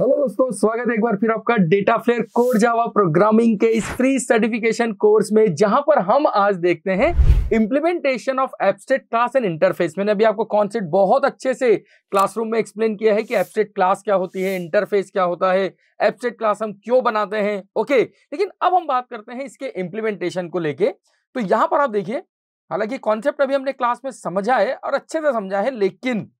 Hello दोस्तों स्वागत है एक बार फिर आपका DataFlair core Java programming के इस फ्री सर्टिफिकेशन कोर्स में जहां पर हम आज देखते हैं implementation of abstract class and interface मैंने अभी आपको कॉन्सेप्ट बहुत अच्छे से क्लासरूम में एक्सप्लेन किया है कि एब्स्ट्रेक्ट क्लास क्या होती है इंटरफेस क्या होता है एब्स्ट्रेक्ट क्लास हम क्यों बनाते हैं ओके लेकिन अब हम बात करते हैं इसके इम्प्लीमेंटेशन को लेके तो यहाँ पर आप देखिए हालांकि कॉन्सेप्ट अभी हमने क्लास में समझा है और अच्छे से समझा है लेकिन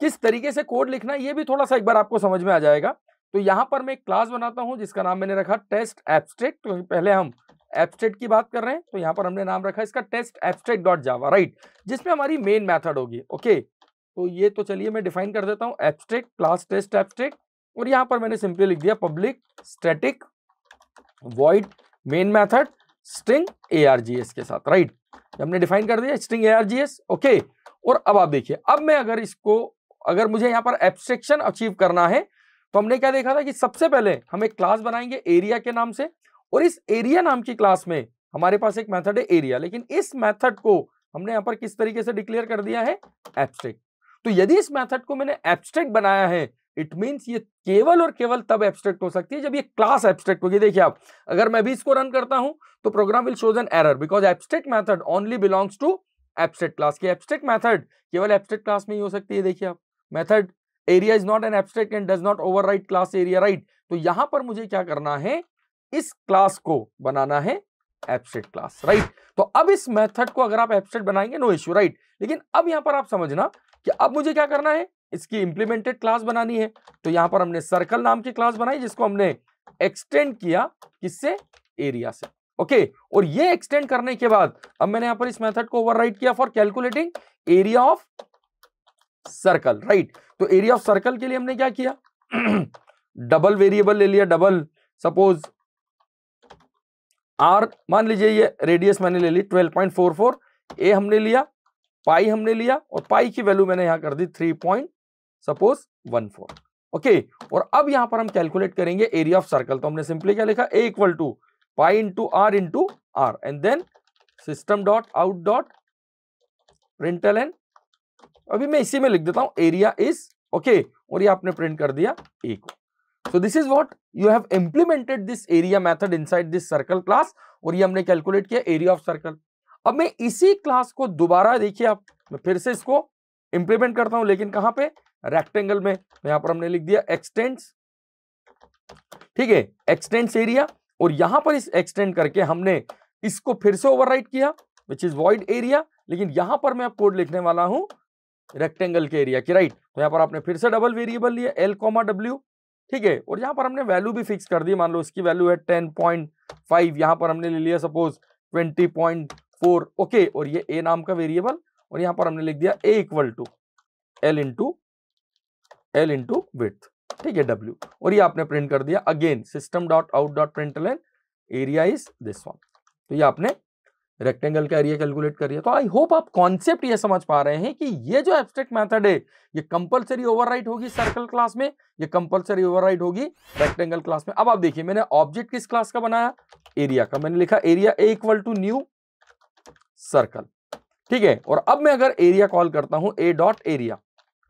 किस तरीके से कोड लिखना है ये भी थोड़ा सा एक बार आपको समझ में आ जाएगा तो यहाँ पर मैं एक क्लास बनाता हूँ जिसका नाम मैंने रखा टेस्ट एब्स्ट्रेक्ट तो पहले हम एब्स्ट्रेक्ट की बात कर रहे हैं तो यहाँ पर हमने नाम रखा इसका test abstract dot Java right जिसमें हमारी मेन मैथड होगी ओके तो ये तो चलिए मैं डिफाइन कर देता हूँ एब्स्ट्रेक्ट क्लास टेस्ट एब्स्ट्रेक्ट और यहाँ पर मैंने सिंपली लिख दिया public static void main method string ARGS के साथ राइट हमने डिफाइन कर दिया स्ट्रिंग एआरजीएस ओके और अब आप देखिए अब मैं अगर इसको अगर मुझे यहाँ पर एब्स्ट्रेक्शन अचीव करना है तो हमने क्या देखा था कि सबसे पहले हम एक क्लास बनाएंगे एरिया के नाम से और इस एरिया नाम की क्लास में हमारे पास एक मेथड है एरिया लेकिन इस मेथड को हमने यहाँ पर किस तरीके से डिक्लेयर कर दिया है एब्स्ट्रैक्ट तो यदि इस मेथड को मैंने एब्स्ट्रैक्ट बनाया है इट मीन्स ये केवल और केवल तब एब्स्ट्रैक्ट हो सकती है जब ये क्लास एब्स्ट्रैक्ट होगी देखिए आप अगर मैं भी इसको रन करता हूं तो program will shows an error because abstract method only belongs to abstract class की एब्स्ट्रैक्ट मैथड केवल एब्स्ट्रैक्ट क्लास में ही हो सकती है देखिए आप method area is not an abstract and does not overwrite class area right तो यहां पर मुझे क्या करना है इस क्लास को बनाना है एब्स्ट्रेक्ट क्लास राइट तो अब इस मेथड को अगर आप एब्स्ट्रेक्ट बनाएंगे नो इश्यू राइट लेकिन अब यहां पर आप समझना कि अब मुझे क्या करना है इसकी इंप्लीमेंटेड क्लास बनानी है तो यहां पर हमने सर्कल नाम की क्लास बनाई जिसको हमने एक्सटेंड किया किससे एरिया से ओके okay, और ये एक्सटेंड करने के बाद अब मैंने यहां पर इस मेथड को ओवरराइड किया for calculating area of circle right तो एरिया ऑफ सर्कल के लिए हमने क्या किया डबल वेरिएबल ले लिया डबल सपोज आर मान लीजिए ये रेडियस मैंने ले ली 12.44 ए हमने लिया पाई हमने लिया और पाई की वैल्यू मैंने यहां कर दी three point suppose one four okay और अब यहां पर हम कैलकुलेट करेंगे एरिया ऑफ सर्कल तो हमने सिंपली क्या लिखा A equal to pi into R into R and then system dot out dot println and अभी मैं इसी में लिख देता हूं एरिया इज ओके और ये आपने प्रिंट कर दिया ए को this is what you have implemented this area method inside this circle class और ये हमने कैलकुलेट किया एरिया ऑफ सर्कल अब मैं इसी क्लास को दोबारा देखिए आप मैं फिर से इसको इंप्लीमेंट करता हूं लेकिन कहां पे रेक्टेंगल में तो यहां पर हमने लिख दिया एक्सटेंड्स ठीक है एक्सटेंड्स एरिया और यहां पर इस एक्सटेंड करके हमने इसको फिर से ओवरराइट किया विच इज वॉइड एरिया लेकिन यहां पर मैं अब कोड लिखने वाला हूं रेक्टेंगल के एरिया की राइट तो यहाँ पर आपने फिर से डबल वेरिएबल लिया एल कॉमा डब्ल्यू ठीक है और यहाँ पर हमने वैल्यू भी फिक्स कर दी मान लो इसकी वैल्यू है टेन पॉइंट फाइव यहाँ पर हमने ले लिया suppose twenty point four okay और ये ए नाम का वेरिएबल और यहाँ पर हमने लिख दिया A equal to L into L into width ठीक है डब्ल्यू और ये आपने प्रिंट कर दिया again system dot out dot print area is this one तो ये आपने रेक्टेंगल का एरिया कैलकुलेट करिए तो आई होप आप कॉन्सेप्ट ये समझ पा रहे हैं कि ये जो एब्स्ट्रैक्ट मेथड है ये कंपलसरी ओवरराइट होगी सर्कल क्लास में ये कंपलसरी ओवरराइट होगी रेक्टेंगल क्लास में अब आप देखिए मैंने ऑब्जेक्ट किस क्लास का बनाया एरिया का मैंने लिखा area A equal to new circle ठीक है और अब मैं अगर एरिया कॉल करता हूं ए डॉट एरिया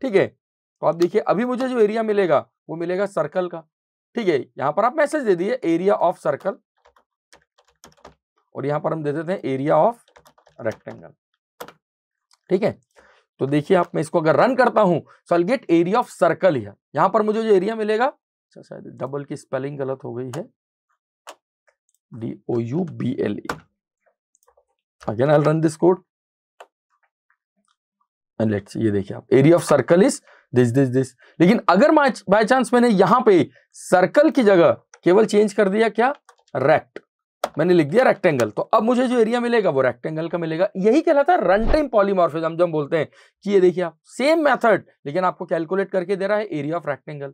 ठीक है तो आप देखिए अभी मुझे जो एरिया मिलेगा वो मिलेगा सर्कल का ठीक है यहां पर आप मैसेज दे दिए एरिया ऑफ सर्कल और यहां पर हम देते थे एरिया ऑफ रेक्टेंगल ठीक है तो देखिए आप मैं इसको अगर रन करता हूं so I get area of circle here यहां पर मुझे जो एरिया मिलेगा अच्छा, शायद डबल की स्पेलिंग गलत हो गई है D O U B L E again I run this code let's ये देखिए आप area of circle is this this this लेकिन अगर बाय चांस मैंने यहां पे सर्कल की जगह केवल चेंज कर दिया क्या रेक्ट मैंने लिख दिया रेक्टेंगल तो अब मुझे जो एरिया मिलेगा वो रेक्टेंगल का मिलेगा यही कहलाता है रन टाइम पॉलीमॉर्फिज्म जो हम बोलते हैं कि ये देखिए आप सेम मेथड लेकिन आपको कैलकुलेट करके दे रहा है एरिया ऑफ रेक्टेंगल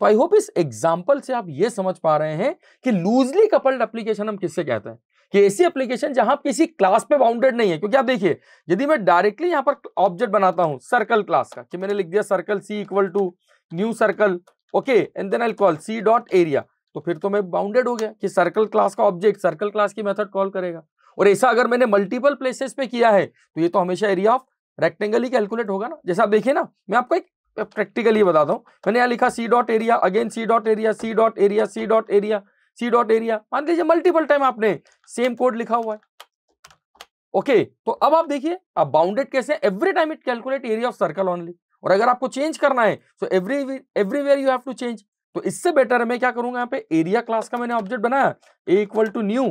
तो आई होप इस एग्जांपल से आप ये समझ पा रहे हैं कि लूजली कपल्ड एप्लीकेशन हम किससे कहते हैं कि ऐसी एप्लीकेशन जहां किसी क्लास पे बाउंडेड नहीं है क्योंकि आप देखिए यदि मैं डायरेक्टली यहां पर ऑब्जेक्ट बनाता हूं सर्कल क्लास का कि मैंने लिख दिया circle C equal to new circle okay and then I call C dot area तो फिर तो मैं बाउंडेड हो गया कि सर्कल क्लास का ऑब्जेक्ट सर्कल क्लास की मेथड कॉल करेगा और ऐसा अगर मैंने मल्टीपल प्लेसेस पे किया है तो ये तो हमेशा एरिया ऑफ रेक्टेंगल ही कैलकुलेट होगा ना जैसा आप देखिए ना मैं आपको एक प्रैक्टिकली बताता हूँ मैंने यहाँ लिखा C dot area again C dot area C dot area C dot area C dot area मान लीजिए मल्टीपल टाइम आपने सेम कोड लिखा हुआ है ओके okay, तो अब आप देखिए आप बाउंडेड कैसे every time it calculate area of circle only और अगर आपको चेंज करना है तो every everywhere you have to change तो इससे बेटर है मैं क्या करूंगा यहाँ पे एरिया क्लास का मैंने ऑब्जेक्ट बनाया A equal to new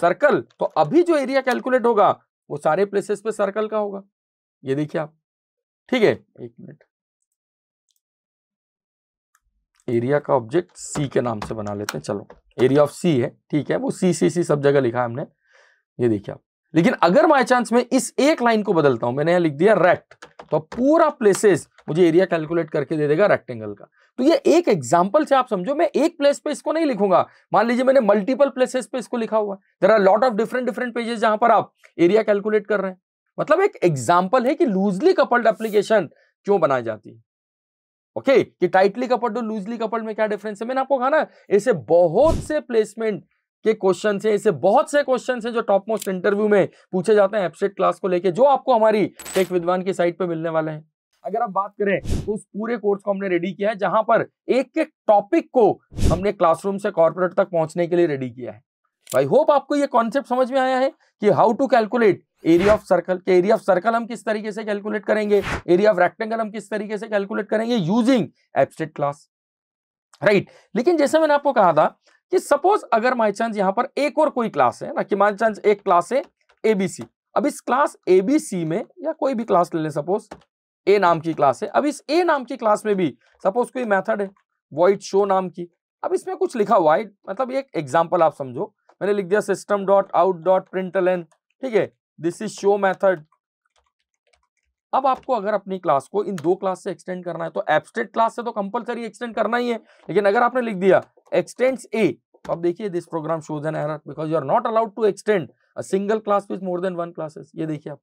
circle तो अभी जो एरिया कैलकुलेट होगा वो सारे प्लेसेस पे सर्कल का होगा ये देखिए आप ठीक है एक मिनट एरिया का ऑब्जेक्ट सी के नाम से बना लेते हैं चलो एरिया ऑफ सी है ठीक है वो सी सी सी सब जगह लिखा है हमने ये देखिए आप लेकिन अगर माय चांस में इस एक लाइन को बदलता हूं मैंने यहां लिख दिया रेक्ट तो पूरा प्लेसेस मुझे एरिया कैलकुलेट करके दे देगा रेक्टेंगल का तो ये एक एग्जाम्पल से आप समझो मैं एक प्लेस पे इसको नहीं लिखूंगा मान लीजिए मैंने मल्टीपल प्लेसेस पे इसको लिखा हुआ there are lot of different different pages जहां पर आप एरिया कैलकुलेट कर रहे हैं मतलब एक एग्जाम्पल है कि लूजली कपल्ड एप्लीकेशन क्यों बनाई जाती है ओके कि टाइटली कपल्ड और लूजली कपल्ड में क्या डिफरेंस है मैंने आपको कहा ना ऐसे बहुत से प्लेसमेंट के क्वेश्चन है ऐसे बहुत से क्वेश्चन है जो टॉप मोस्ट इंटरव्यू में पूछे जाते हैं एपसेट क्लास को लेकर जो आपको हमारी टेक विद्वान की साइट पे मिलने वाले हैं अगर आप बात करें तो उस पूरे कोर्स को हमने रेडी किया है जहां पर एक एक टॉपिक को हमने क्लासरूम से कॉर्पोरेट तक पहुंचने के लिए रेडी किया है आई होप आपको ये कॉन्सेप्ट समझ में आया है कि how to calculate area of circle के एरिया ऑफ सर्कल हम किस तरीके से कैलकुलेट करेंगे एरिया ऑफ रेक्टेंगल हम किस तरीके से कैलकुलेट करेंगे यूजिंग एब्स्ट्रेक्ट क्लास राइट लेकिन जैसे मैंने आपको कहा था कि सपोज अगर माई चांस यहां पर एक और कोई क्लास है ना कि माई चांस एक क्लास है एबीसी अब इस क्लास एबीसी में या कोई भी क्लास ले लें सपोज ए नाम की क्लास है अब इस ए नाम की क्लास में भी सपोज कोई मेथड है वॉइड शो नाम की अब इसमें कुछ लिखा वाइड मतलब एक एग्जाम्पल आप समझो मैंने लिख दिया system dot out dot print ठीक है दिस इज शो मैथड अब आपको अगर अपनी क्लास को इन दो क्लास से एक्सटेंड करना है तो एब्स्ट्रेक्ट क्लास से तो कंपलसरी एक्सटेंड करना ही है लेकिन अगर आपने लिख दिया एक्सटेंड्स ए तो अब देखिए this program shows an error because you are not allowed to extend a single class with more than one classes ये देखिए आप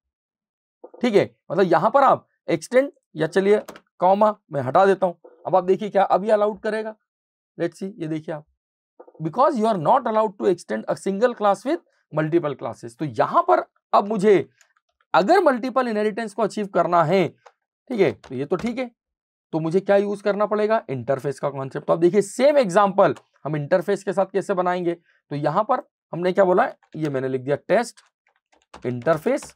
ठीक है मतलब यहां पर आप एक्सटेंड या चलिए कॉमा मैं हटा देता हूं अब आप देखिए क्या अभी अलाउड करेगा लेट्स सी ये देखिए आप because you are not allowed to extend a single class with multiple classes तो यहां पर अब मुझे अगर मल्टीपल इनहेरिटेंस को अचीव करना है ठीक है तो ये तो ठीक है तो मुझे क्या यूज करना पड़ेगा इंटरफेस का कॉन्सेप्ट तो देखिए सेम एग्जाम्पल हम इंटरफेस के साथ कैसे बनाएंगे तो यहां पर हमने क्या बोला ये मैंने लिख दिया टेस्ट इंटरफेस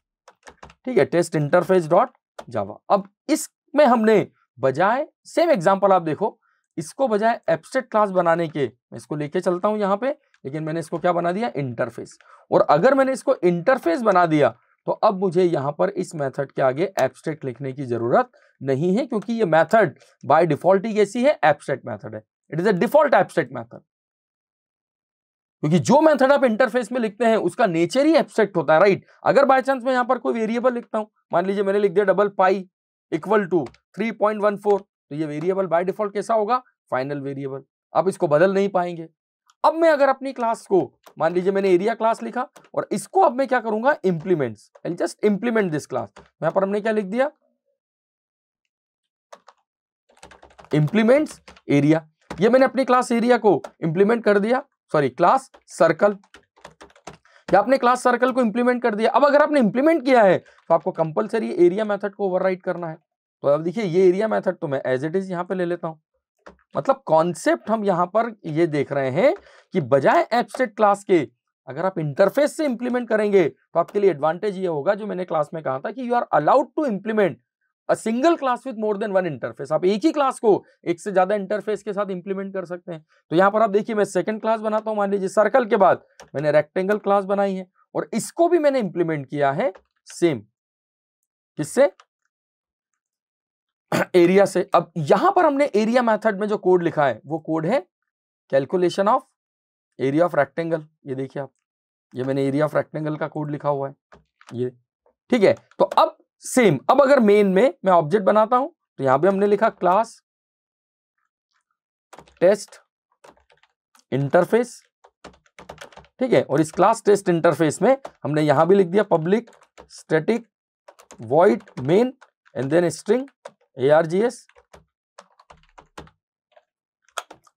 ठीक है टेस्ट इंटरफेस डॉट जावा अब इसमें हमने बजाय सेम एग्जाम्पल आप देखो इसको बजाय एबस्ट्रेक्ट क्लास बनाने के मैं इसको लेके चलता हूं यहाँ पे लेकिन मैंने इसको क्या बना दिया इंटरफेस और अगर मैंने इसको इंटरफेस बना दिया तो अब मुझे यहाँ पर इस मेथड के आगे एबस्ट्रेक्ट लिखने की जरूरत नहीं है क्योंकि ये मेथड बाय डिफॉल्ट ही कैसी है एबस्ट्रेक्ट मेथड है it is a default abstract method क्योंकि जो मेथड आप इंटरफेस में लिखते हैं उसका नेचर ही एब्सेक्ट होता है राइट अगर बाय चांस मैं यहां पर कोई वेरिएबल लिखता हूं मान लीजिए मैंने लिख दिया double pi equal to three point one four तो ये वेरिएबल बाय डिफॉल्ट कैसा होगा फाइनल वेरिएबल आप इसको बदल नहीं पाएंगे अब मैं अगर अपनी क्लास को मान लीजिए मैंने एरिया क्लास लिखा और इसको अब मैं क्या करूंगा implement and just implement this class यहां पर हमने क्या लिख दिया इंप्लीमेंट्स एरिया ये मैंने अपनी क्लास एरिया को इंप्लीमेंट कर दिया सॉरी क्लास सर्कल या आपने क्लास सर्कल को इंप्लीमेंट कर दिया अब अगर आपने इंप्लीमेंट किया है तो आपको कंपलसरी एरिया मेथड को ओवरराइड करना है तो अब देखिए ये एरिया मेथड तो मैं एज इट इज यहां पे ले लेता हूं मतलब कॉन्सेप्ट हम यहां पर ये देख रहे हैं कि बजाय एब्स्ट्रेक्ट क्लास के अगर आप इंटरफेस से इंप्लीमेंट करेंगे तो आपके लिए एडवांटेज ये होगा जो मैंने क्लास में कहा था कि you are allowed to implement a single class with more than one interface आप एक ही क्लास को एक से ज्यादा इंटरफेस के साथ इंप्लीमेंट कर सकते हैं तो यहाँ पर आप देखिए मैं सेकंड क्लास बनाता हूँ मान लीजिए सर्कल के बाद मैंने रेक्टेंगल क्लास बनाई है और इसको भी मैंने इंप्लीमेंट किया है सेम किससे एरिया से अब यहां पर हमने एरिया मेथड में जो कोड लिखा है वो कोड है calculation of area of rectangle ये देखिए आप ये मैंने एरिया ऑफ रेक्टेंगल का कोड लिखा हुआ है ये ठीक है तो अब सेम अब अगर मेन में मैं ऑब्जेक्ट बनाता हूं तो यहां पे हमने लिखा क्लास टेस्ट इंटरफेस ठीक है और इस क्लास टेस्ट इंटरफेस में हमने यहां भी लिख दिया public static void main and then string ARGS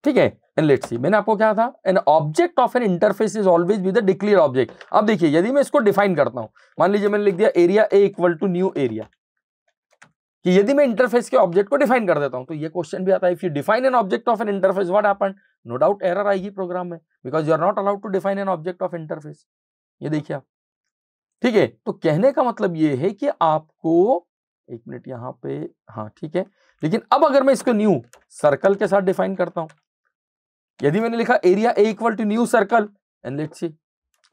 ठीक है एंड लेट्स सी मैंने आपको क्या था an object of an interface is always with a declare object अब देखिए यदि मैं इसको डिफाइन करता हूं मान लीजिए मैंने लिख दिया area A equal to new area कि यदि मैं इंटरफेस के ऑब्जेक्ट को डिफाइन कर देता हूं तो ये क्वेश्चन भी आता है if you define an object of an interface what happened no doubt error आएगी प्रोग्राम में because you are not allowed to define an object of interface ये देखिए आप ठीक है तो कहने का मतलब ये है कि आपको एक मिनट यहां पे हाँ ठीक है लेकिन अब अगर मैं इसको न्यू सर्कल के साथ डिफाइन करता हूं यदि मैंने लिखा area A equal to new circle and let's see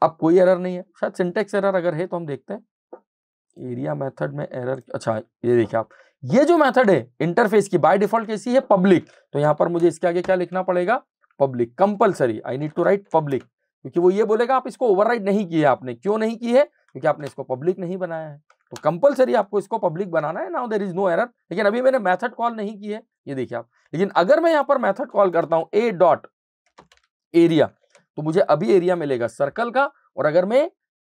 अब कोई एरर नहीं है शायद सिंटेक्स एरर अगर है तो हम देखते हैं एरिया मेथड में एरर अच्छा ये देखिए आप ये जो मेथड है इंटरफेस की बाय डिफॉल्ट कैसी है पब्लिक तो यहां पर मुझे इसके आगे क्या लिखना पड़ेगा public compulsory I need to write public क्योंकि वो ये बोलेगा आप इसको ओवरराइड नहीं किया आपने क्यों नहीं की है क्योंकि आपने इसको पब्लिक नहीं बनाया है तो कंपलसरी आपको इसको पब्लिक बनाना है now there is no error लेकिन अभी मैंने मैथड कॉल नहीं की है ये देखिए आप लेकिन अगर मैं यहाँ पर मैथड कॉल करता हूँ ए डॉट एरिया तो मुझे अभी एरिया मिलेगा सर्कल का और अगर मैं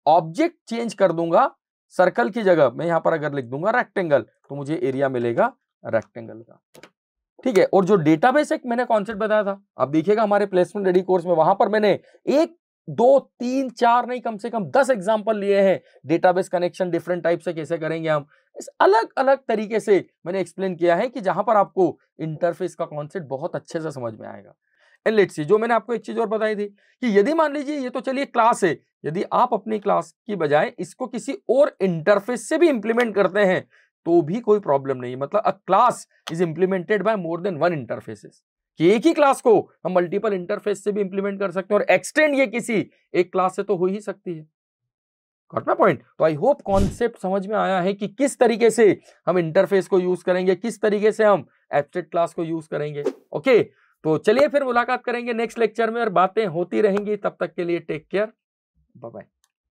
ऑब्जेक्ट चेंज कर दूंगा सर्कल की जगह मैं यहां पर अगर लिख दूंगा रेक्टेंगल तो मुझे एरिया मिलेगा रेक्टेंगल का ठीक है और जो डेटाबेस एक मैंने कॉन्सेप्ट बताया था आप देखिएगा हमारे प्लेसमेंट रेडी कोर्स में वहां पर मैंने एक दो तीन चार नहीं कम से कम दस एग्जाम्पल लिए हैं डेटाबेस कनेक्शन डिफरेंट टाइप से कैसे करेंगे हम इस अलग अलग तरीके से मैंने एक्सप्लेन किया है कि जहां पर आपको इंटरफेस का कॉन्सेप्ट बहुत अच्छे से समझ में आएगा एंड लेट सी जो मैंने आपको एक चीज और बताई थी कि यदि मान लीजिए ये तो चलिए क्लास है यदि आप अपनी क्लास की बजाय इसको किसी और इंटरफेस से भी इंप्लीमेंट करते हैं तो भी कोई प्रॉब्लम नहीं मतलब a class is implemented by more than one interfaces कि एक ही क्लास को हम मल्टीपल इंटरफेस से भी इंप्लीमेंट कर सकते हैं और एक्सटेंड ये किसी एक क्लास से तो हो ही सकती है पॉइंट तो आई होप कॉन्सेप्ट समझ में आया है कि किस तरीके से हम इंटरफेस को यूज करेंगे किस तरीके से हम एब्स्ट्रेक्ट क्लास को यूज करेंगे ओके okay? तो चलिए फिर मुलाकात करेंगे नेक्स्ट लेक्चर में और बातें होती रहेंगी तब तक के लिए टेक केयर बाय